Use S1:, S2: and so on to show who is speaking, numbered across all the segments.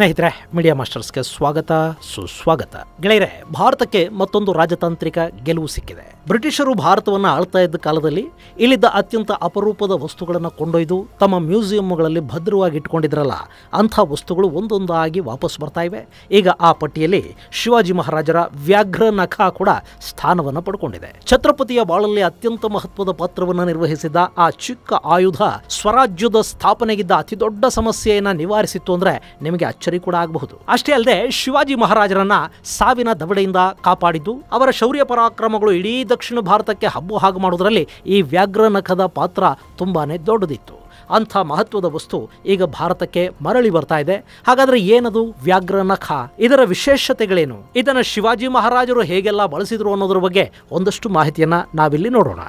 S1: ಸ್ನೇಹಿತರೆ ಮೀಡಿಯಾ ಮಾಸ್ಟರ್ಸ್ಗೆ ಸ್ವಾಗತ ಸುಸ್ವಾಗತ ಗೆಳೆಯರೆ ಭಾರತಕ್ಕೆ ಮತ್ತೊಂದು ರಾಜತಾಂತ್ರಿಕ ಗೆಲುವು ಸಿಕ್ಕಿದೆ ಬ್ರಿಟಿಷರು ಭಾರತವನ್ನು ಆಳ್ತಾ ಇದ್ದ ಕಾಲದಲ್ಲಿ ಇಲ್ಲಿದ್ದ ಅತ್ಯಂತ ಅಪರೂಪದ ವಸ್ತುಗಳನ್ನು ಕೊಂಡೊಯ್ದು ತಮ್ಮ ಮ್ಯೂಸಿಯಂಗಳಲ್ಲಿ ಭದ್ರವಾಗಿ ಇಟ್ಕೊಂಡಿದ್ರಲ್ಲ ಅಂತ ವಸ್ತುಗಳು ಒಂದೊಂದಾಗಿ ವಾಪಸ್ ಬರ್ತಾ ಇವೆ ಈಗ ಆ ಪಟ್ಟಿಯಲ್ಲಿ ಶಿವಾಜಿ ಮಹಾರಾಜರ ವ್ಯಾಘ್ರ ನಖ ಕೂಡ ಸ್ಥಾನವನ್ನು ಪಡ್ಕೊಂಡಿದೆ ಛತ್ರಪತಿಯ ಬಾಳಲ್ಲಿ ಅತ್ಯಂತ ಮಹತ್ವದ ಪಾತ್ರವನ್ನು ನಿರ್ವಹಿಸಿದ ಆ ಚಿಕ್ಕ ಆಯುಧ ಸ್ವರಾಜ್ಯದ ಸ್ಥಾಪನೆಗಿದ್ದ ಅತಿ ದೊಡ್ಡ ಸಮಸ್ಯೆಯನ್ನ ನಿವಾರಿಸಿತ್ತು ಅಂದ್ರೆ ನಿಮಗೆ ಅಚ್ಚ ಸರಿ ಕೂಡ ಆಗಬಹುದು ಅಷ್ಟೇ ಅಲ್ಲದೆ ಶಿವಾಜಿ ಮಹಾರಾಜರನ್ನ ಸಾವಿನ ದವಡೆಯಿಂದ ಕಾಪಾಡಿದ್ದು ಅವರ ಶೌರ್ಯ ಪರಾಕ್ರಮಗಳು ಇಡೀ ದಕ್ಷಿಣ ಭಾರತಕ್ಕೆ ಹಬ್ಬು ಹಾಗು ಮಾಡುವುದರಲ್ಲಿ ಈ ವ್ಯಾಘ್ರ ನಖದ ಪಾತ್ರ ತುಂಬಾನೇ ದೊಡ್ಡದಿತ್ತು ಅಂಥ ಮಹತ್ವದ ವಸ್ತು ಈಗ ಭಾರತಕ್ಕೆ ಮರಳಿ ಬರ್ತಾ ಇದೆ ಹಾಗಾದ್ರೆ ಏನದು ವ್ಯಾಘ್ರ ನಖ ಇದರ ವಿಶೇಷತೆಗಳೇನು ಇದನ್ನು ಶಿವಾಜಿ ಮಹಾರಾಜರು ಹೇಗೆಲ್ಲ ಬಳಸಿದ್ರು ಅನ್ನೋದ್ರ ಬಗ್ಗೆ ಒಂದಷ್ಟು ಮಾಹಿತಿಯನ್ನ ನಾವಿಲ್ಲಿ ನೋಡೋಣ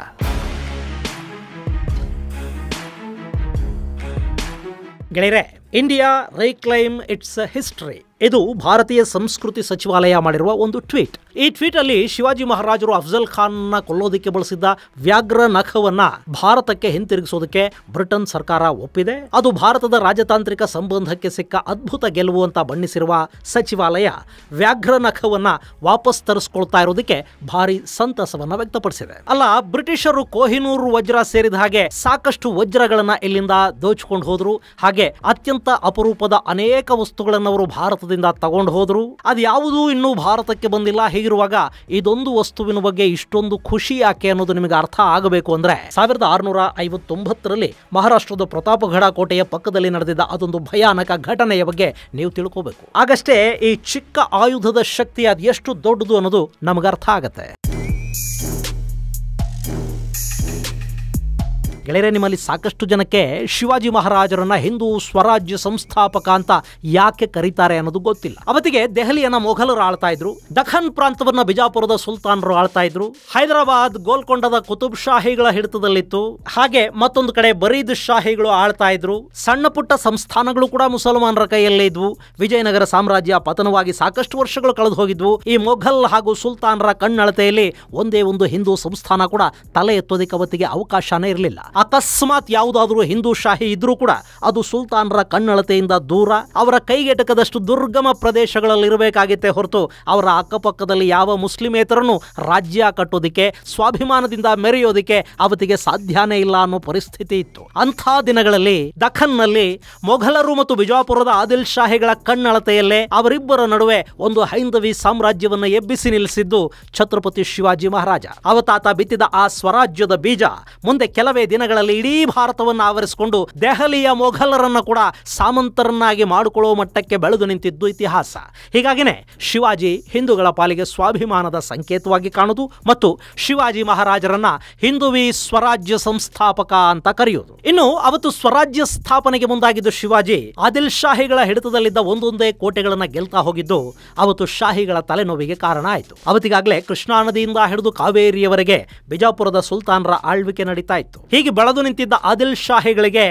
S1: ಗೆಳೆಯರೆ ಇಂಡಿಯಾ ರೀಕ್ಲೈಮ್ ಇಟ್ಸ್ ಹಿಸ್ಟ್ರಿ ಇದು ಭಾರತೀಯ ಸಂಸ್ಕೃತಿ ಸಚಿವಾಲಯ ಮಾಡಿರುವ ಒಂದು ಟ್ವೀಟ್ ಈ ಟ್ವೀಟ್ ಅಲ್ಲಿ ಶಿವಾಜಿ ಮಹಾರಾಜರು ಅಫ್ಜಲ್ ಖಾನ್ ನ ಕೊಲ್ಲೋದಕ್ಕೆ ಬಳಸಿದ್ದ ವ್ಯಾಘ್ರ ನಖವನ್ನ ಭಾರತಕ್ಕೆ ಹಿಂತಿರುಗಿಸೋದಕ್ಕೆ ಬ್ರಿಟನ್ ಸರ್ಕಾರ ಒಪ್ಪಿದೆ ಅದು ಭಾರತದ ರಾಜತಾಂತ್ರಿಕ ಸಂಬಂಧಕ್ಕೆ ಸಿಕ್ಕ ಅದ್ಭುತ ಗೆಲುವು ಅಂತ ಬಣ್ಣಿಸಿರುವ ಸಚಿವಾಲಯ ವ್ಯಾಘ್ರ ನಖವನ್ನ ವಾಪಸ್ ತರಿಸ್ಕೊಳ್ತಾ ಇರೋದಕ್ಕೆ ಭಾರಿ ಸಂತಸವನ್ನ ವ್ಯಕ್ತಪಡಿಸಿದೆ ಅಲ್ಲ ಬ್ರಿಟಿಷರು ಕೋಹಿನೂರು ವಜ್ರ ಸೇರಿದ ಹಾಗೆ ಸಾಕಷ್ಟು ವಜ್ರಗಳನ್ನ ಇಲ್ಲಿಂದ ದೋಚಿಕೊಂಡು ಹೋದ್ರು ಹಾಗೆ ಅತ್ಯಂತ ಅಪರೂಪದ ಅನೇಕ ವಸ್ತುಗಳನ್ನ ಅವರು ಭಾರತದ ಭಾರತದಿಂದ ತಗೊಂಡು ಹೋದರು ಅದು ಯಾವುದೂ ಇನ್ನೂ ಭಾರತಕ್ಕೆ ಬಂದಿಲ್ಲ ಹೀಗಿರುವಾಗ ಇದೊಂದು ವಸ್ತುವಿನ ಬಗ್ಗೆ ಇಷ್ಟೊಂದು ಖುಷಿ ಯಾಕೆ ಅನ್ನೋದು ನಿಮಗೆ ಅರ್ಥ ಆಗಬೇಕು ಅಂದ್ರೆ ಸಾವಿರದ ಆರುನೂರ ಐವತ್ತೊಂಬತ್ತರಲ್ಲಿ ಮಹಾರಾಷ್ಟ್ರದ ಪ್ರತಾಪಗಢ ಕೋಟೆಯ ಪಕ್ಕದಲ್ಲಿ ನಡೆದಿದ್ದ ಅದೊಂದು ಭಯಾನಕ ಘಟನೆಯ ಬಗ್ಗೆ ನೀವು ತಿಳ್ಕೋಬೇಕು ಆಗಷ್ಟೇ ಈ ಚಿಕ್ಕ ಆಯುಧದ ಶಕ್ತಿ ಅದು ಎಷ್ಟು ದೊಡ್ಡದು ಅನ್ನೋದು ನಮಗೆ ಅರ್ಥ ಆಗತ್ತೆ ಗೆಳೆಯರೆ ನಿಮ್ಮಲ್ಲಿ ಸಾಕಷ್ಟು ಜನಕ್ಕೆ ಶಿವಾಜಿ ಮಹಾರಾಜರನ್ನ ಹಿಂದೂ ಸ್ವರಾಜ್ಯ ಸಂಸ್ಥಾಪಕ ಅಂತ ಯಾಕೆ ಕರೀತಾರೆ ಅನ್ನೋದು ಗೊತ್ತಿಲ್ಲ ಅವತ್ತಿಗೆ ದೆಹಲಿಯನ್ನ ಮೊಘಲರು ಆಳ್ತಾ ಇದ್ರು ದಖನ್ ಪ್ರಾಂತವನ್ನ ಬಿಜಾಪುರದ ಸುಲ್ತಾನರು ಆಳ್ತಾ ಇದ್ರು ಹೈದರಾಬಾದ್ ಗೋಲ್ಕೊಂಡದ ಕುತುಬ್ ಶಾಹಿಗಳ ಹಿಡಿತದಲ್ಲಿತ್ತು ಹಾಗೆ ಮತ್ತೊಂದು ಕಡೆ ಬರೀದ್ ಶಾಹಿಗಳು ಆಳ್ತಾ ಇದ್ರು ಸಣ್ಣ ಪುಟ್ಟ ಸಂಸ್ಥಾನಗಳು ಕೂಡ ಮುಸಲ್ಮಾನರ ಕೈಯಲ್ಲೇ ಇದ್ವು ವಿಜಯನಗರ ಸಾಮ್ರಾಜ್ಯ ಪತನವಾಗಿ ಸಾಕಷ್ಟು ವರ್ಷಗಳು ಕಳೆದು ಹೋಗಿದ್ವು ಈ ಮೊಘಲ್ ಹಾಗೂ ಸುಲ್ತಾನರ ಕಣ್ಣಳತೆಯಲ್ಲಿ ಒಂದೇ ಒಂದು ಹಿಂದೂ ಸಂಸ್ಥಾನ ಕೂಡ ತಲೆ ಎತ್ತೋದಕ್ಕೆ ಅವತ್ತಿಗೆ ಅವಕಾಶನೇ ಇರಲಿಲ್ಲ ಅಕಸ್ಮಾತ್ ಯಾವುದಾದ್ರೂ ಹಿಂದೂ ಶಾಹಿ ಇದ್ರೂ ಕೂಡ ಅದು ಸುಲ್ತಾನರ ಕಣ್ಣಳತೆಯಿಂದ ದೂರ ಅವರ ಕೈಗೆಟಕದಷ್ಟು ದುರ್ಗಮ ಇರಬೇಕಾಗಿತ್ತೆ ಹೊರತು ಅವರ ಅಕ್ಕಪಕ್ಕದಲ್ಲಿ ಯಾವ ಮುಸ್ಲಿಮೇತರನ್ನು ರಾಜ್ಯ ಕಟ್ಟೋದಿಕ್ಕೆ ಸ್ವಾಭಿಮಾನದಿಂದ ಮೆರೆಯೋದಿಕ್ಕೆ ಅವತ್ತಿಗೆ ಸಾಧ್ಯನೇ ಇಲ್ಲ ಅನ್ನೋ ಪರಿಸ್ಥಿತಿ ಇತ್ತು ಅಂಥ ದಿನಗಳಲ್ಲಿ ದಖನ್ನಲ್ಲಿ ಮೊಘಲರು ಮತ್ತು ಬಿಜಾಪುರದ ಆದಿಲ್ ಶಾಹಿಗಳ ಕಣ್ಣಳತೆಯಲ್ಲೇ ಅವರಿಬ್ಬರ ನಡುವೆ ಒಂದು ಹೈಂದವಿ ಸಾಮ್ರಾಜ್ಯವನ್ನು ಎಬ್ಬಿಸಿ ನಿಲ್ಲಿಸಿದ್ದು ಛತ್ರಪತಿ ಶಿವಾಜಿ ಮಹಾರಾಜ ಅವತಾತ ಬಿತ್ತಿದ ಆ ಸ್ವರಾಜ್ಯದ ಬೀಜ ಮುಂದೆ ಕೆಲವೇ ದಿನ ದಿನಗಳಲ್ಲಿ ಇಡೀ ಭಾರತವನ್ನು ಆವರಿಸಿಕೊಂಡು ದೆಹಲಿಯ ಮೊಘಲರನ್ನು ಕೂಡ ಸಾಮಂತರನ್ನಾಗಿ ಮಾಡಿಕೊಳ್ಳುವ ಮಟ್ಟಕ್ಕೆ ಬೆಳೆದು ನಿಂತಿದ್ದು ಇತಿಹಾಸ ಹೀಗಾಗಿನೇ ಶಿವಾಜಿ ಹಿಂದೂಗಳ ಪಾಲಿಗೆ ಸ್ವಾಭಿಮಾನದ ಸಂಕೇತವಾಗಿ ಕಾಣುವುದು ಮತ್ತು ಶಿವಾಜಿ ಮಹಾರಾಜರನ್ನ ಹಿಂದುವಿ ಸ್ವರಾಜ್ಯ ಸಂಸ್ಥಾಪಕ ಅಂತ ಕರೆಯುವುದು ಇನ್ನು ಅವತ್ತು ಸ್ವರಾಜ್ಯ ಸ್ಥಾಪನೆಗೆ ಮುಂದಾಗಿದ್ದು ಶಿವಾಜಿ ಆದಿಲ್ ಶಾಹಿಗಳ ಹಿಡಿತದಲ್ಲಿದ್ದ ಒಂದೊಂದೇ ಕೋಟೆಗಳನ್ನು ಗೆಲ್ತಾ ಹೋಗಿದ್ದು ಅವತ್ತು ಶಾಹಿಗಳ ತಲೆನೋವಿಗೆ ಕಾರಣ ಆಯಿತು ಅವತ್ತಿಗಾಗಲೇ ಕೃಷ್ಣಾ ನದಿಯಿಂದ ಹಿಡಿದು ಕಾವೇರಿಯವರೆಗೆ ಬಿಜಾಪುರದ ಸುಲ್ತಾನರ ಆಳ್ವಿಕೆ ನಡೀತಾ ಇತ್ತು ಹೀಗೆ ಬಳದು ನಿಂತಿದ್ದ ಆದಿಲ್ ಶಾಹಿಗಳಿಗೆ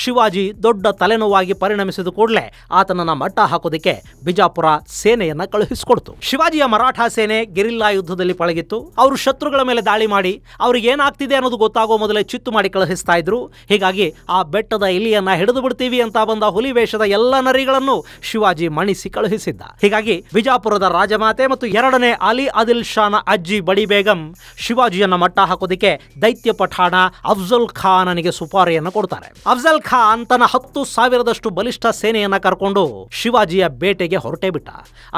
S1: ಶಿವಾಜಿ ದೊಡ್ಡ ತಲೆನೋವಾಗಿ ಪರಿಣಮಿಸಿದ ಕೂಡಲೇ ಆತನನ್ನು ಮಟ್ಟ ಹಾಕೋದಕ್ಕೆ ಬಿಜಾಪುರ ಸೇನೆಯನ್ನ ಕಳುಹಿಸಿಕೊಡ್ತು ಶಿವಾಜಿಯ ಮರಾಠ ಸೇನೆ ಗೆರಿಲ್ಲಾ ಯುದ್ಧದಲ್ಲಿ ಪಳಗಿತ್ತು ಅವರು ಶತ್ರುಗಳ ಮೇಲೆ ದಾಳಿ ಮಾಡಿ ಅವ್ರಿಗೆ ಏನಾಗ್ತಿದೆ ಅನ್ನೋದು ಗೊತ್ತಾಗೋ ಮೊದಲೇ ಚಿತ್ತು ಮಾಡಿ ಕಳುಹಿಸ್ತಾ ಇದ್ರು ಹೀಗಾಗಿ ಆ ಬೆಟ್ಟದ ಇಲಿಯನ್ನ ಹಿಡಿದು ಬಿಡ್ತೀವಿ ಅಂತ ಬಂದ ಹುಲಿ ವೇಷದ ಎಲ್ಲ ನರಿಗಳನ್ನು ಶಿವಾಜಿ ಮಣಿಸಿ ಕಳುಹಿಸಿದ್ದ ಹೀಗಾಗಿ ಬಿಜಾಪುರದ ರಾಜಮಾತೆ ಮತ್ತು ಎರಡನೇ ಅಲಿ ಆದಿಲ್ ಶಾನ ಅಜ್ಜಿ ಬಡಿ ಬೇಗಂ ಶಿವಾಜಿಯನ್ನ ಮಟ್ಟ ಹಾಕೋದಕ್ಕೆ ದೈತ್ಯ ಪಠಾಣ ಅಫ್ಜ ಅಫ್ಜಲ್ ಖಾನನಿಗೆ ಸುಪಾರಿಯನ್ನು ಕೊಡ್ತಾರೆ ಅಫ್ಜಲ್ ಖಾನ್ ತನ್ನ ಹತ್ತು ಸಾವಿರದಷ್ಟು ಬಲಿಷ್ಠ ಸೇನೆಯನ್ನ ಕರ್ಕೊಂಡು ಶಿವಾಜಿಯ ಬೇಟೆಗೆ ಹೊರಟೇ ಬಿಟ್ಟ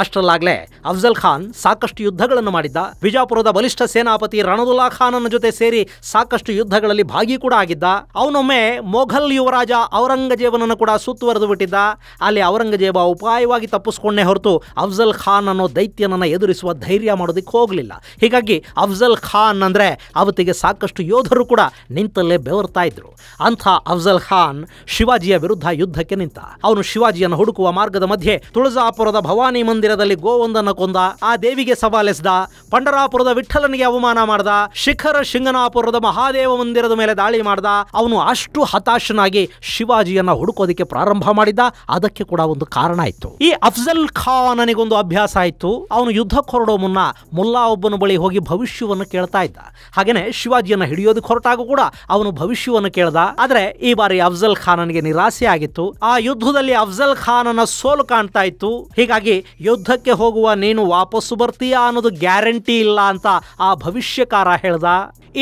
S1: ಅಷ್ಟರಲ್ಲಾಗ್ಲೆ ಅಫ್ಜಲ್ ಖಾನ್ ಸಾಕಷ್ಟು ಯುದ್ಧಗಳನ್ನು ಮಾಡಿದ್ದ ಬಿಜಾಪುರದ ಬಲಿಷ್ಠ ಸೇನಾಪತಿ ರಣದುಲ್ಲಾ ಖಾನನ ಜೊತೆ ಸೇರಿ ಸಾಕಷ್ಟು ಯುದ್ಧಗಳಲ್ಲಿ ಭಾಗಿ ಕೂಡ ಆಗಿದ್ದ ಅವನೊಮ್ಮೆ ಮೊಘಲ್ ಯುವರಾಜ ಔರಂಗಜೇಬನನ್ನು ಕೂಡ ಸುತ್ತುವರೆದು ಬಿಟ್ಟಿದ್ದ ಅಲ್ಲಿ ಔರಂಗಜೇಬ ಉಪಾಯವಾಗಿ ತಪ್ಪಿಸ್ಕೊಂಡೇ ಹೊರತು ಅಫ್ಜಲ್ ಖಾನ್ ಅನ್ನೋ ದೈತ್ಯನನ್ನ ಎದುರಿಸುವ ಧೈರ್ಯ ಮಾಡೋದಕ್ಕೆ ಹೋಗಲಿಲ್ಲ ಹೀಗಾಗಿ ಅಫ್ಜಲ್ ಖಾನ್ ಅಂದ್ರೆ ಅವತ್ತಿಗೆ ಸಾಕಷ್ಟು ಯೋಧರು ಕೂಡ ನಿಂತ ಯುದ್ಧದಲ್ಲೇ ಬೆವರ್ತಾ ಇದ್ರು ಅಂಥ ಅಫ್ಜಲ್ ಖಾನ್ ಶಿವಾಜಿಯ ವಿರುದ್ಧ ಯುದ್ಧಕ್ಕೆ ನಿಂತ ಅವನು ಶಿವಾಜಿಯನ್ನು ಹುಡುಕುವ ಮಾರ್ಗದ ಮಧ್ಯೆ ತುಳಜಾಪುರದ ಭವಾನಿ ಮಂದಿರದಲ್ಲಿ ಗೋವೊಂದನ್ನು ಕೊಂದ ಆ ದೇವಿಗೆ ಸವಾಲೆಸೆದ ಪಂಡರಾಪುರದ ವಿಠಲನಿಗೆ ಅವಮಾನ ಮಾಡ್ದ ಶಿಖರ ಶಿಂಗನಾಪುರದ ಮಹಾದೇವ ಮಂದಿರದ ಮೇಲೆ ದಾಳಿ ಮಾಡ್ದ ಅವನು ಅಷ್ಟು ಹತಾಶನಾಗಿ ಶಿವಾಜಿಯನ್ನ ಹುಡುಕೋದಕ್ಕೆ ಪ್ರಾರಂಭ ಮಾಡಿದ ಅದಕ್ಕೆ ಕೂಡ ಒಂದು ಕಾರಣ ಇತ್ತು ಈ ಅಫ್ಜಲ್ ನನಗೊಂದು ಅಭ್ಯಾಸ ಇತ್ತು ಅವನು ಯುದ್ಧ ಹೊರಡೋ ಮುನ್ನ ಮುಲ್ಲಾ ಒಬ್ಬನ ಬಳಿ ಹೋಗಿ ಭವಿಷ್ಯವನ್ನು ಕೇಳ್ತಾ ಇದ್ದ ಹಾಗೇನೆ ಶಿವಾಜಿಯನ್ನ ಹಿಡಿಯೋದಕ್ಕೆ ಹೊರಟಾಗೂ ಕೂಡ ಅವನು ಭವಿಷ್ಯವನ್ನು ಕೇಳ್ದ ಆದ್ರೆ ಈ ಬಾರಿ ಅಫ್ಜಲ್ ಖಾನನಿಗೆ ನಿರಾಸೆ ಆಗಿತ್ತು ಆ ಯುದ್ಧದಲ್ಲಿ ಅಫ್ಜಲ್ ಖಾನನ ಸೋಲು ಕಾಣ್ತಾ ಇತ್ತು ಹೀಗಾಗಿ ಯುದ್ಧಕ್ಕೆ ಹೋಗುವ ನೀನು ವಾಪಸ್ಸು ಬರ್ತೀಯ ಅನ್ನೋದು ಗ್ಯಾರಂಟಿ ಇಲ್ಲ ಅಂತ ಆ ಭವಿಷ್ಯಕಾರ ಹೇಳ್ದ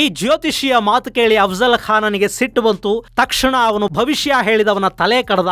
S1: ಈ ಜ್ಯೋತಿಷಿಯ ಮಾತು ಕೇಳಿ ಅಫ್ಜಲ್ ಖಾನನಿಗೆ ಸಿಟ್ಟು ಬಂತು ತಕ್ಷಣ ಅವನು ಭವಿಷ್ಯ ಹೇಳಿದವನ ತಲೆ ಕಡ್ದ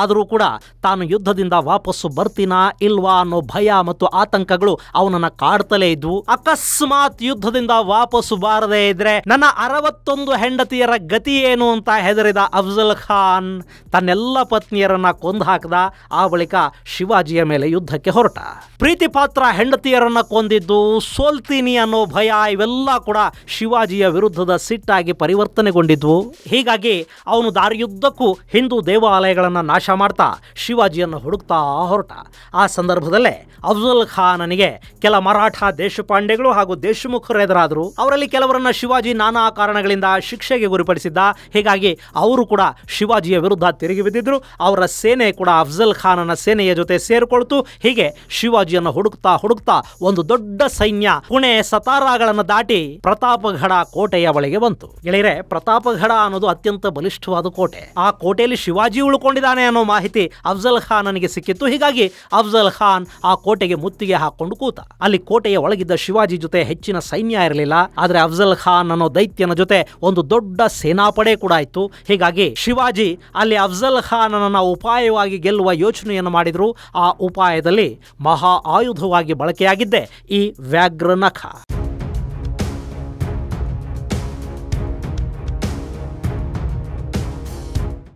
S1: ಆದರೂ ಕೂಡ ತಾನು ಯುದ್ಧದಿಂದ ವಾಪಸ್ಸು ಬರ್ತೀನಾ ಇಲ್ವಾ ಅನ್ನೋ ಭಯ ಮತ್ತು ಆತಂಕಗಳು ಅವನನ್ನ ಕಾಡ್ತಲೇ ಇದ್ವು ಅಕಸ್ಮಾತ್ ಯುದ್ಧದಿಂದ ವಾಪಸ್ಸು ಬಾರದೇ ಇದ್ರೆ ನನ್ನ ಅರವತ್ತೊಂದು ಹೆಣ್ಣು ಹೆಂಡತಿಯರ ಗತಿ ಏನು ಅಂತ ಹೆದರಿದ ಅಫ್ಜಲ್ ಖಾನ್ ತನ್ನೆಲ್ಲ ಪತ್ನಿಯರನ್ನ ಕೊಂದು ಹಾಕಿದ ಆ ಬಳಿಕ ಶಿವಾಜಿಯ ಮೇಲೆ ಯುದ್ಧಕ್ಕೆ ಹೊರಟ ಪ್ರೀತಿ ಪಾತ್ರ ಹೆಂಡತಿಯರನ್ನ ಕೊಂದಿದ್ದು ಸೋಲ್ತೀನಿ ಅನ್ನೋ ಭಯ ಇವೆಲ್ಲ ಕೂಡ ಶಿವಾಜಿಯ ವಿರುದ್ಧದ ಸಿಟ್ಟಾಗಿ ಪರಿವರ್ತನೆಗೊಂಡಿದ್ವು ಹೀಗಾಗಿ ಅವನು ದಾರಿಯುದ್ದಕ್ಕೂ ಹಿಂದೂ ದೇವಾಲಯಗಳನ್ನು ನಾಶ ಮಾಡ್ತಾ ಶಿವಾಜಿಯನ್ನು ಹುಡುಕ್ತಾ ಹೊರಟ ಆ ಸಂದರ್ಭದಲ್ಲೇ ಅಫ್ಜಲ್ ಖಾನನಿಗೆ ಕೆಲ ಮರಾಠ ದೇಶಪಾಂಡೆಗಳು ಹಾಗೂ ದೇಶಮುಖರು ಎದುರಾದರು ಅವರಲ್ಲಿ ಕೆಲವರನ್ನ ಶಿವಾಜಿ ನಾನಾ ಕಾರಣಗಳಿಂದ ಶಿಕ್ಷೆಗೆ ಗುರಿಪಡಿಸಿದ್ದ ಹೀಗಾಗಿ ಅವರು ಕೂಡ ಶಿವಾಜಿಯ ವಿರುದ್ಧ ತಿರುಗಿ ಬಿದ್ದಿದ್ರು ಅವರ ಸೇನೆ ಕೂಡ ಅಫ್ಜಲ್ ಖಾನನ ಸೇನೆಯ ಜೊತೆ ಸೇರಿಕೊಳ್ತು ಹೀಗೆ ಶಿವಾಜಿಯನ್ನು ಹುಡುಕ್ತಾ ಹುಡುಕ್ತಾ ಒಂದು ದೊಡ್ಡ ಸೈನ್ಯ ಪುಣೆ ಸತಾರಾಗಳನ್ನು ದಾಟಿ ಪ್ರತಾಪಗಢ ಕೋಟೆಯ ಬಳಿಗೆ ಬಂತು ಗೆಳೆಯರೆ ಪ್ರತಾಪಗಢ ಅನ್ನೋದು ಅತ್ಯಂತ ಬಲಿಷ್ಠವಾದ ಕೋಟೆ ಆ ಕೋಟೆಯಲ್ಲಿ ಶಿವಾಜಿ ಉಳ್ಕೊಂಡಿದ್ದಾನೆ ಅನ್ನೋ ಮಾಹಿತಿ ಅಫ್ಜಲ್ ಖಾನನಿಗೆ ಸಿಕ್ಕಿತ್ತು ಹೀಗಾಗಿ ಅಫ್ಜಲ್ ಖಾನ್ ಆ ಕೋಟೆಗೆ ಮುತ್ತಿಗೆ ಹಾಕೊಂಡು ಕೂತ ಅಲ್ಲಿ ಕೋಟೆಯ ಒಳಗಿದ್ದ ಶಿವಾಜಿ ಜೊತೆ ಹೆಚ್ಚಿನ ಸೈನ್ಯ ಇರಲಿಲ್ಲ ಆದರೆ ಅಫ್ಜಲ್ ಖಾನ್ ಅನ್ನೋ ದೈತ್ಯನ ಜೊತೆ ಒಂದು ದೊಡ್ಡ ಸೇನಾಪಡೆ ಕೂಡ ಇತ್ತು ಹೀಗಾಗಿ ಶಿವಾಜಿ ಅಲ್ಲಿ ಅಫ್ಜಲ್ ಖಾನನ ಉಪಾಯವಾಗಿ ಗೆಲ್ಲುವ ಯೋಚನೆಯನ್ನು ಮಾಡಿದ್ರು ಆ ಉಪಾಯದಲ್ಲಿ ಮಹಾ ಆಯುಧವಾಗಿ ಬಳಕೆಯಾಗಿದ್ದೆ ಈ ವ್ಯಾಘ್ರನಖ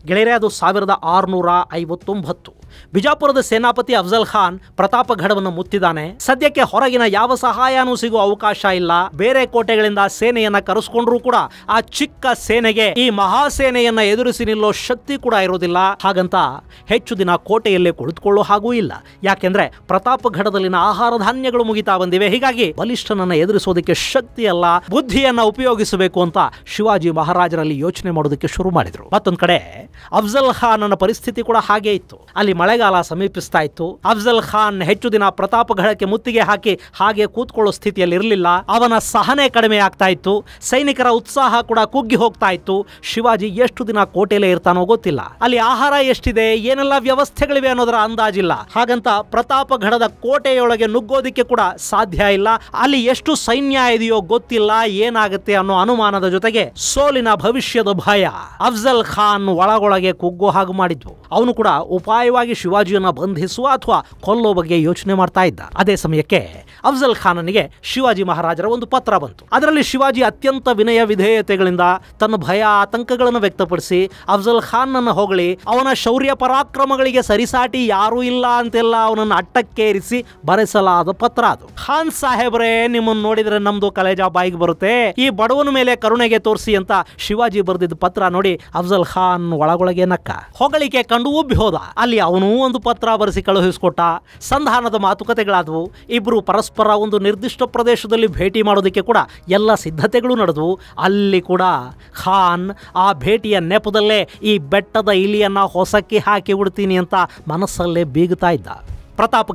S1: ಗೆಳೆಯರೆ ಅದು ಸಾವಿರದ ಆರುನೂರ ಐವತ್ತೊಂಬತ್ತು ಬಿಜಾಪುರದ ಸೇನಾಪತಿ ಅಫ್ಜಲ್ ಖಾನ್ ಪ್ರತಾಪಗಢವನ್ನು ಮುತ್ತಿದ್ದಾನೆ ಸದ್ಯಕ್ಕೆ ಹೊರಗಿನ ಯಾವ ಸಹಾಯನೂ ಸಿಗುವ ಅವಕಾಶ ಇಲ್ಲ ಬೇರೆ ಕೋಟೆಗಳಿಂದ ಸೇನೆಯನ್ನ ಕರೆಸ್ಕೊಂಡ್ರೂ ಕೂಡ ಆ ಚಿಕ್ಕ ಸೇನೆಗೆ ಈ ಮಹಾಸೇನೆಯನ್ನ ಎದುರಿಸಿ ನಿಲ್ಲೋ ಶಕ್ತಿ ಕೂಡ ಇರೋದಿಲ್ಲ ಹಾಗಂತ ಹೆಚ್ಚು ದಿನ ಕೋಟೆಯಲ್ಲೇ ಕುಳಿತುಕೊಳ್ಳೋ ಹಾಗೂ ಇಲ್ಲ ಯಾಕೆಂದ್ರೆ ಘಡದಲ್ಲಿನ ಆಹಾರ ಧಾನ್ಯಗಳು ಮುಗಿತಾ ಬಂದಿವೆ ಹೀಗಾಗಿ ಬಲಿಷ್ಠನನ್ನ ಎದುರಿಸೋದಕ್ಕೆ ಶಕ್ತಿಯಲ್ಲ ಬುದ್ಧಿಯನ್ನ ಉಪಯೋಗಿಸಬೇಕು ಅಂತ ಶಿವಾಜಿ ಮಹಾರಾಜರಲ್ಲಿ ಯೋಚನೆ ಮಾಡೋದಕ್ಕೆ ಶುರು ಮಾಡಿದ್ರು ಮತ್ತೊಂದ್ ಕಡೆ ಅಫ್ಜಲ್ ಖಾನ್ ಪರಿಸ್ಥಿತಿ ಕೂಡ ಹಾಗೆ ಇತ್ತು ಅಲ್ಲಿ ಮಳೆಗಾಲ ಸಮೀಪಿಸ್ತಾ ಇತ್ತು ಅಫ್ಜಲ್ ಖಾನ್ ಹೆಚ್ಚು ದಿನ ಪ್ರತಾಪಗಢಕ್ಕೆ ಮುತ್ತಿಗೆ ಹಾಕಿ ಹಾಗೆ ಕೂತ್ಕೊಳ್ಳೋ ಇರಲಿಲ್ಲ ಅವನ ಸಹನೆ ಕಡಿಮೆ ಆಗ್ತಾ ಇತ್ತು ಸೈನಿಕರ ಉತ್ಸಾಹ ಕೂಡ ಕುಗ್ಗಿ ಹೋಗ್ತಾ ಇತ್ತು ಶಿವಾಜಿ ಎಷ್ಟು ದಿನ ಕೋಟೆಯಲ್ಲೇ ಇರ್ತಾನೋ ಗೊತ್ತಿಲ್ಲ ಅಲ್ಲಿ ಆಹಾರ ಎಷ್ಟಿದೆ ಏನೆಲ್ಲ ವ್ಯವಸ್ಥೆಗಳಿವೆ ಅನ್ನೋದರ ಅಂದಾಜಿಲ್ಲ ಹಾಗಂತ ಪ್ರತಾಪಗಢದ ಕೋಟೆಯೊಳಗೆ ನುಗ್ಗೋದಿಕ್ಕೆ ಕೂಡ ಸಾಧ್ಯ ಇಲ್ಲ ಅಲ್ಲಿ ಎಷ್ಟು ಸೈನ್ಯ ಇದೆಯೋ ಗೊತ್ತಿಲ್ಲ ಏನಾಗುತ್ತೆ ಅನ್ನೋ ಅನುಮಾನದ ಜೊತೆಗೆ ಸೋಲಿನ ಭವಿಷ್ಯದ ಭಯ ಅಫ್ಜಲ್ ಖಾನ್ ಒಳಗೊಳಗೆ ಕುಗ್ಗೋ ಹಾಗೂ ಮಾಡಿದ್ವು ಅವನು ಕೂಡ ಉಪಾಯವಾಗಿ ನೇರವಾಗಿ ಶಿವಾಜಿಯನ್ನ ಬಂಧಿಸುವ ಅಥವಾ ಕೊಲ್ಲೋ ಬಗ್ಗೆ ಯೋಚನೆ ಮಾಡ್ತಾ ಇದ್ದ ಅದೇ ಸಮಯಕ್ಕೆ ಅಫ್ಜಲ್ ಖಾನನಿಗೆ ಶಿವಾಜಿ ಮಹಾರಾಜರ ಒಂದು ಪತ್ರ ಬಂತು ಅದರಲ್ಲಿ ಶಿವಾಜಿ ಅತ್ಯಂತ ವಿನಯ ವಿಧೇಯತೆಗಳಿಂದ ತನ್ನ ಭಯ ಆತಂಕಗಳನ್ನು ವ್ಯಕ್ತಪಡಿಸಿ ಅಫ್ಜಲ್ ಖಾನ್ನನ್ನು ಹೊಗಳಿ ಅವನ ಶೌರ್ಯ ಪರಾಕ್ರಮಗಳಿಗೆ ಸರಿಸಾಟಿ ಯಾರೂ ಇಲ್ಲ ಅಂತೆಲ್ಲ ಅವನನ್ನು ಅಟ್ಟಕ್ಕೇರಿಸಿ ಬರೆಸಲಾದ ಪತ್ರ ಅದು ಖಾನ್ ಸಾಹೇಬ್ರೆ ನಿಮ್ಮನ್ನು ನೋಡಿದ್ರೆ ನಮ್ದು ಕಲೇಜಾ ಬಾಯಿಗೆ ಬರುತ್ತೆ ಈ ಬಡವನ ಮೇಲೆ ಕರುಣೆಗೆ ತೋರಿಸಿ ಅಂತ ಶಿವಾಜಿ ಬರೆದಿದ್ದ ಪತ್ರ ನೋಡಿ ಅಫ್ಜಲ್ ಖಾನ್ ಒಳಗೊಳಗೆ ನಕ್ಕ ಹೊಗಳಿಕೆ ಕಂಡು ಉಬ್ಬಿ ಹೋದ ಅಲ್ಲಿ ಅವನೂ ಒಂದು ಪತ್ರ ಬರೆಸಿ ಕಳುಹಿಸಿಕೊಟ್ಟ ಸಂಧಾನದ ಮಾತುಕತೆಗಳಾದವು ಇಬ್ಬರು ಪರಸ್ಪರ ಒಂದು ನಿರ್ದಿಷ್ಟ ಪ್ರದೇಶದಲ್ಲಿ ಭೇಟಿ ಮಾಡೋದಕ್ಕೆ ಕೂಡ ಎಲ್ಲ ಸಿದ್ಧತೆಗಳು ನಡೆದವು ಅಲ್ಲಿ ಕೂಡ ಖಾನ್ ಆ ಭೇಟಿಯ ನೆಪದಲ್ಲೇ ಈ ಬೆಟ್ಟದ ಇಲಿಯನ್ನು ಹೊಸಕ್ಕೆ ಹಾಕಿ ಬಿಡ್ತೀನಿ ಅಂತ ಮನಸ್ಸಲ್ಲೇ ಬೀಗುತ್ತಾ ಇದ್ದ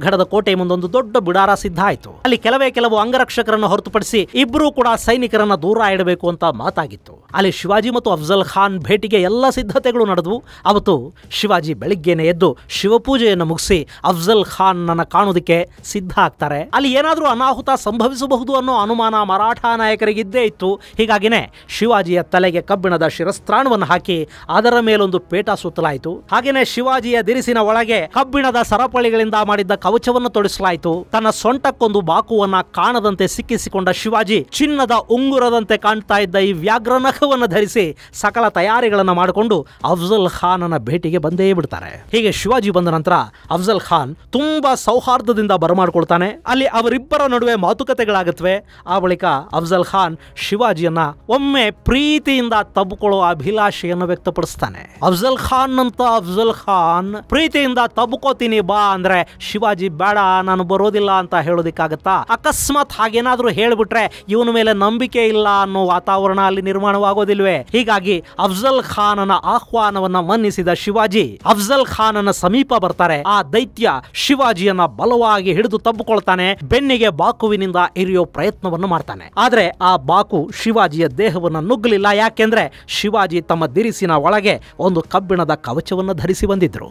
S1: ಘಡದ ಕೋಟೆ ಮುಂದೊಂದು ದೊಡ್ಡ ಬಿಡಾರ ಸಿದ್ಧ ಆಯಿತು ಅಲ್ಲಿ ಕೆಲವೇ ಕೆಲವು ಅಂಗರಕ್ಷಕರನ್ನು ಹೊರತುಪಡಿಸಿ ಇಬ್ಬರೂ ಕೂಡ ಸೈನಿಕರನ್ನು ದೂರ ಇಡಬೇಕು ಅಂತ ಮಾತಾಗಿತ್ತು ಅಲ್ಲಿ ಶಿವಾಜಿ ಮತ್ತು ಅಫ್ಜಲ್ ಖಾನ್ ಭೇಟಿಗೆ ಎಲ್ಲ ಸಿದ್ಧತೆಗಳು ನಡೆದವು ಅವತ್ತು ಶಿವಾಜಿ ಬೆಳಿಗ್ಗೆನೆ ಎದ್ದು ಶಿವಪೂಜೆಯನ್ನು ಮುಗಿಸಿ ಅಫ್ಜಲ್ ನನ್ನ ಕಾಣೋದಕ್ಕೆ ಸಿದ್ಧ ಆಗ್ತಾರೆ ಅಲ್ಲಿ ಏನಾದರೂ ಅನಾಹುತ ಸಂಭವಿಸಬಹುದು ಅನ್ನೋ ಅನುಮಾನ ಮರಾಠ ನಾಯಕರಿಗಿದ್ದೇ ಇತ್ತು ಹೀಗಾಗಿನೇ ಶಿವಾಜಿಯ ತಲೆಗೆ ಕಬ್ಬಿಣದ ಶಿರಸ್ತ್ರಾಣವನ್ನು ಹಾಕಿ ಅದರ ಮೇಲೊಂದು ಪೇಟ ಸುತ್ತಲಾಯಿತು ಹಾಗೆಯೇ ಶಿವಾಜಿಯ ದಿರಿಸಿನ ಒಳಗೆ ಕಬ್ಬಿಣದ ಸರಪಳಿಗಳಿಂದ ಮಾಡಿದ್ದ ಕವಚವನ್ನು ತೊಡಿಸಲಾಯಿತು ತನ್ನ ಸೊಂಟಕ್ಕೊಂದು ಬಾಕುವನ್ನ ಕಾಣದಂತೆ ಸಿಕ್ಕಿಸಿಕೊಂಡ ಶಿವಾಜಿ ಚಿನ್ನದ ಉಂಗುರದಂತೆ ಕಾಣ್ತಾ ಇದ್ದ ಈ ವ್ಯಾಘ್ರನ ಮುಖವನ್ನು ಧರಿಸಿ ಸಕಲ ತಯಾರಿಗಳನ್ನು ಮಾಡಿಕೊಂಡು ಅಫ್ಜಲ್ ಖಾನನ ಭೇಟಿಗೆ ಬಂದೇ ಬಿಡ್ತಾರೆ ಹೀಗೆ ಶಿವಾಜಿ ಬಂದ ನಂತರ ಅಫ್ಜಲ್ ಖಾನ್ ತುಂಬಾ ಸೌಹಾರ್ದದಿಂದ ಬರಮಾಡ್ಕೊಳ್ತಾನೆ ಅಲ್ಲಿ ಅವರಿಬ್ಬರ ನಡುವೆ ಮಾತುಕತೆಗಳಾಗುತ್ತವೆ ಆ ಬಳಿಕ ಅಫ್ಜಲ್ ಖಾನ್ ಶಿವಾಜಿಯನ್ನ ಒಮ್ಮೆ ಪ್ರೀತಿಯಿಂದ ತಬ್ಕೊಳ್ಳುವ ಅಭಿಲಾಷೆಯನ್ನು ವ್ಯಕ್ತಪಡಿಸ್ತಾನೆ ಅಫ್ಜಲ್ ಖಾನ್ ಅಂತ ಅಫ್ಜಲ್ ಖಾನ್ ಪ್ರೀತಿಯಿಂದ ತಬ್ಕೋತೀನಿ ಬಾ ಅಂದ್ರೆ ಶಿವಾಜಿ ಬೇಡ ನಾನು ಬರೋದಿಲ್ಲ ಅಂತ ಹೇಳೋದಿಕ್ಕಾಗತ್ತಾ ಅಕಸ್ಮಾತ್ ಹಾಗೇನಾದ್ರೂ ಹೇಳ್ಬಿಟ್ರೆ ಇವನ ಮೇಲೆ ನಂಬಿಕೆ ಇಲ್ಲ ಅನ್ನೋ ವಾತಾವರಣ ಅಲ್ಲಿ ನಿರ್ಮಾಣ ಆಗೋದಿಲ್ವೇ ಹೀಗಾಗಿ ಅಫ್ಜಲ್ ಖಾನನ ಆಹ್ವಾನವನ್ನ ಮನ್ನಿಸಿದ ಶಿವಾಜಿ ಅಫ್ಜಲ್ ಖಾನನ ಸಮೀಪ ಬರ್ತಾರೆ ಆ ದೈತ್ಯ ಶಿವಾಜಿಯನ್ನ ಬಲವಾಗಿ ಹಿಡಿದು ತಬ್ಬಿಕೊಳ್ತಾನೆ ಬೆನ್ನಿಗೆ ಬಾಕುವಿನಿಂದ ಇರಿಯೋ ಪ್ರಯತ್ನವನ್ನು ಮಾಡ್ತಾನೆ ಆದ್ರೆ ಆ ಬಾಕು ಶಿವಾಜಿಯ ದೇಹವನ್ನ ನುಗ್ಗಲಿಲ್ಲ ಯಾಕೆಂದ್ರೆ ಶಿವಾಜಿ ತಮ್ಮ ದಿರಿಸಿನ ಒಳಗೆ ಒಂದು ಕಬ್ಬಿಣದ ಕವಚವನ್ನು ಧರಿಸಿ ಬಂದಿದ್ರು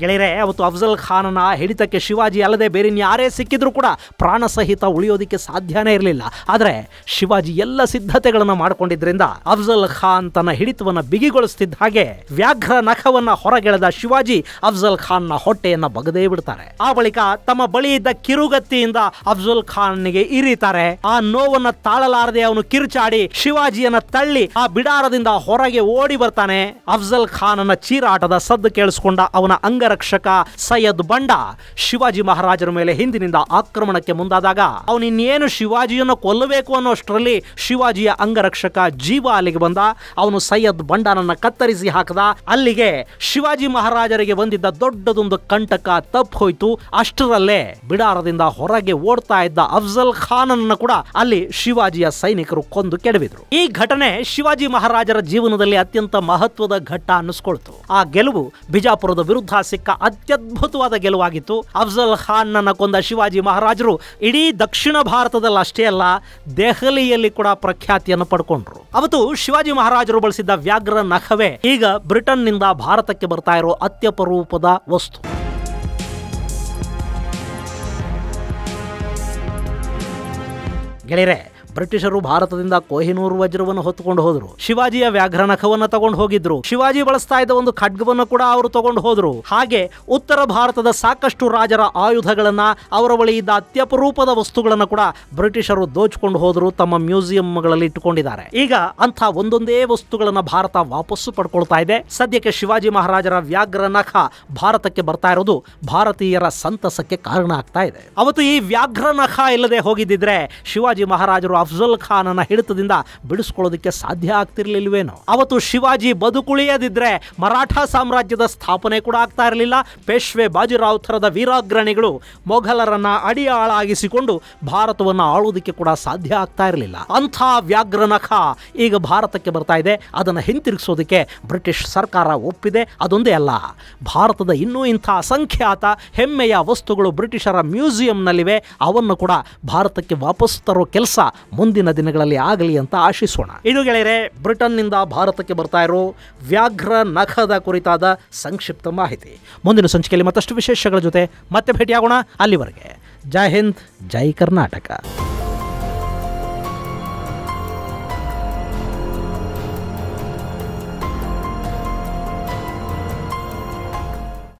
S1: ಗೆಳೆಯರೆ ಅವತ್ತು ಅಫ್ಜಲ್ ಖಾನನ ಹಿಡಿತಕ್ಕೆ ಶಿವಾಜಿ ಅಲ್ಲದೆ ಬೇರೆ ಯಾರೇ ಸಿಕ್ಕಿದ್ರೂ ಕೂಡ ಪ್ರಾಣ ಸಹಿತ ಉಳಿಯೋದಕ್ಕೆ ಸಾಧ್ಯನೇ ಇರಲಿಲ್ಲ ಆದರೆ ಶಿವಾಜಿ ಎಲ್ಲ ಸಿದ್ಧತೆಗಳನ್ನು ಮಾಡಿಕೊಂಡಿದ್ರಿಂದ ಅಫ್ಜಲ್ ಖಾನ್ ತನ್ನ ಹಿಡಿತವನ್ನು ಬಿಗಿಗೊಳಿಸುತ್ತಿದ್ದ ಹಾಗೆ ವ್ಯಾಘ್ರ ನಖವನ್ನ ಹೊರಗೆಳೆದ ಶಿವಾಜಿ ಅಫ್ಜಲ್ ಖಾನ್ನ ಹೊಟ್ಟೆಯನ್ನು ಬಗದೇ ಬಿಡ್ತಾರೆ ಆ ಬಳಿಕ ತಮ್ಮ ಬಳಿ ಇದ್ದ ಕಿರುಗತ್ತಿಯಿಂದ ಅಫ್ಜಲ್ ಖಾನ್ನಿಗೆ ಇರಿತಾರೆ ಆ ನೋವನ್ನು ತಾಳಲಾರದೆ ಅವನು ಕಿರುಚಾಡಿ ಶಿವಾಜಿಯನ್ನ ತಳ್ಳಿ ಆ ಬಿಡಾರದಿಂದ ಹೊರಗೆ ಓಡಿ ಬರ್ತಾನೆ ಅಫ್ಜಲ್ ಖಾನ್ ಚೀರಾಟದ ಸದ್ದು ಕೇಳಿಸಿಕೊಂಡ ಅವನ ಅಂಗ ರಕ್ಷಕ ಸೈಯದ್ ಬಂಡ ಶಿವಾಜಿ ಮಹಾರಾಜರ ಮೇಲೆ ಹಿಂದಿನಿಂದ ಆಕ್ರಮಣಕ್ಕೆ ಮುಂದಾದಾಗ ಅವನಿನ್ನೇನು ಇನ್ನೇನು ಶಿವಾಜಿಯನ್ನು ಕೊಲ್ಲಬೇಕು ಅನ್ನೋಷ್ಟರಲ್ಲಿ ಶಿವಾಜಿಯ ಅಂಗರಕ್ಷಕ ಜೀವ ಅಲ್ಲಿಗೆ ಬಂದ ಅವನು ಸೈಯದ್ ಬಂಡನನ್ನ ಕತ್ತರಿಸಿ ಹಾಕದ ಅಲ್ಲಿಗೆ ಶಿವಾಜಿ ಮಹಾರಾಜರಿಗೆ ಬಂದಿದ್ದ ದೊಡ್ಡದೊಂದು ಕಂಟಕ ತಪ್ಪು ಹೋಯ್ತು ಅಷ್ಟರಲ್ಲೇ ಬಿಡಾರದಿಂದ ಹೊರಗೆ ಓಡ್ತಾ ಇದ್ದ ಅಫ್ಜಲ್ ಖಾನ್ ಅನ್ನ ಕೂಡ ಅಲ್ಲಿ ಶಿವಾಜಿಯ ಸೈನಿಕರು ಕೊಂದು ಕೆಡವಿದ್ರು ಈ ಘಟನೆ ಶಿವಾಜಿ ಮಹಾರಾಜರ ಜೀವನದಲ್ಲಿ ಅತ್ಯಂತ ಮಹತ್ವದ ಘಟ್ಟ ಅನ್ನಿಸ್ಕೊಳ್ತು ಆ ಗೆಲುವು ಬಿಜಾಪುರದ ವಿರುದ್ಧ ಸಿಕ್ಕ ಅತ್ಯದ್ಭುತವಾದ ಗೆಲುವಾಗಿತ್ತು ಅಫ್ಜಲ್ ಖಾನ್ನನ್ನು ಕೊಂದ ಶಿವಾಜಿ ಮಹಾರಾಜರು ಇಡೀ ದಕ್ಷಿಣ ಭಾರತದಲ್ಲಿ ಅಷ್ಟೇ ಅಲ್ಲ ದೆಹಲಿಯಲ್ಲಿ ಕೂಡ ಪ್ರಖ್ಯಾತಿಯನ್ನು ಪಡ್ಕೊಂಡ್ರು ಅವತ್ತು ಶಿವಾಜಿ ಮಹಾರಾಜರು ಬಳಸಿದ್ದ ವ್ಯಾಘ್ರ ನಖವೇ ಈಗ ಬ್ರಿಟನ್ನಿಂದ ಭಾರತಕ್ಕೆ ಬರ್ತಾ ಇರೋ ಅತ್ಯಪರೂಪದ ವಸ್ತು ಗೆಳೆಯರೆ ಬ್ರಿಟಿಷರು ಭಾರತದಿಂದ ಕೊಹಿನೂರು ವಜ್ರವನ್ನು ಹೊತ್ತುಕೊಂಡು ಹೋದ್ರು ಶಿವಾಜಿಯ ವ್ಯಾಘ್ರ ನಖವನ್ನು ತಗೊಂಡು ಹೋಗಿದ್ರು ಶಿವಾಜಿ ಬಳಸ್ತಾ ಇದ್ದ ಒಂದು ಖಡ್ಗವನ್ನು ಕೂಡ ಅವರು ತಗೊಂಡು ಹೋದ್ರು ಹಾಗೆ ಉತ್ತರ ಭಾರತದ ಸಾಕಷ್ಟು ರಾಜರ ಆಯುಧಗಳನ್ನ ಅವರ ಬಳಿ ಇದ್ದ ಅತ್ಯಪರೂಪದ ವಸ್ತುಗಳನ್ನು ಕೂಡ ಬ್ರಿಟಿಷರು ದೋಚಿಕೊಂಡು ಹೋದ್ರು ತಮ್ಮ ಮ್ಯೂಸಿಯಂಗಳಲ್ಲಿ ಇಟ್ಟುಕೊಂಡಿದ್ದಾರೆ ಈಗ ಅಂತ ಒಂದೊಂದೇ ವಸ್ತುಗಳನ್ನ ಭಾರತ ವಾಪಸ್ಸು ಪಡ್ಕೊಳ್ತಾ ಇದೆ ಸದ್ಯಕ್ಕೆ ಶಿವಾಜಿ ಮಹಾರಾಜರ ವ್ಯಾಘ್ರ ನಖ ಭಾರತಕ್ಕೆ ಬರ್ತಾ ಇರೋದು ಭಾರತೀಯರ ಸಂತಸಕ್ಕೆ ಕಾರಣ ಆಗ್ತಾ ಇದೆ ಅವತ್ತು ಈ ವ್ಯಾಘ್ರ ನಖ ಇಲ್ಲದೆ ಹೋಗಿದ್ದಿದ್ರೆ ಶಿವಾಜಿ ಮಹಾರಾಜರು ಅಫ್ಜಲ್ ಖಾನನ ಹಿಡಿತದಿಂದ ಬಿಡಿಸ್ಕೊಳ್ಳೋದಕ್ಕೆ ಸಾಧ್ಯ ಆಗ್ತಿರ್ಲಿಲ್ವೇನೋ ಅವತ್ತು ಶಿವಾಜಿ ಬದುಕುಳಿಯದಿದ್ರೆ ಮರಾಠ ಸಾಮ್ರಾಜ್ಯದ ಸ್ಥಾಪನೆ ಕೂಡ ಆಗ್ತಾ ಇರಲಿಲ್ಲ ಪೇಶ್ವೆ ಬಾಜಿರಾವ್ ಥರದ ವೀರಾಗ್ರಣಿಗಳು ಮೊಘಲರನ್ನ ಅಡಿಯಾಳಾಗಿಸಿಕೊಂಡು ಭಾರತವನ್ನು ಆಳುವುದಕ್ಕೆ ಕೂಡ ಸಾಧ್ಯ ಆಗ್ತಾ ಇರಲಿಲ್ಲ ಅಂಥ ವ್ಯಾಘ್ರನಖ ಈಗ ಭಾರತಕ್ಕೆ ಬರ್ತಾ ಇದೆ ಅದನ್ನು ಹಿಂತಿರುಗಿಸೋದಕ್ಕೆ ಬ್ರಿಟಿಷ್ ಸರ್ಕಾರ ಒಪ್ಪಿದೆ ಅದೊಂದೇ ಅಲ್ಲ ಭಾರತದ ಇನ್ನೂ ಇಂಥ ಅಸಂಖ್ಯಾತ ಹೆಮ್ಮೆಯ ವಸ್ತುಗಳು ಬ್ರಿಟಿಷರ ಮ್ಯೂಸಿಯಂನಲ್ಲಿವೆ ಅವನ್ನು ಕೂಡ ಭಾರತಕ್ಕೆ ವಾಪಸ್ ತರೋ ಕೆಲಸ ಮುಂದಿನ ದಿನಗಳಲ್ಲಿ ಆಗಲಿ ಅಂತ ಆಶಿಸೋಣ ಇದು ಗೆಳೆಯರೆ ಬ್ರಿಟನ್ನಿಂದ ಭಾರತಕ್ಕೆ ಬರ್ತಾ ಇರೋ ವ್ಯಾಘ್ರ ನಖದ ಕುರಿತಾದ ಸಂಕ್ಷಿಪ್ತ ಮಾಹಿತಿ ಮುಂದಿನ ಸಂಚಿಕೆಯಲ್ಲಿ ಮತ್ತಷ್ಟು ವಿಶೇಷಗಳ ಜೊತೆ ಮತ್ತೆ ಭೇಟಿಯಾಗೋಣ ಅಲ್ಲಿವರೆಗೆ ಜೈ ಹಿಂದ್ ಜೈ ಕರ್ನಾಟಕ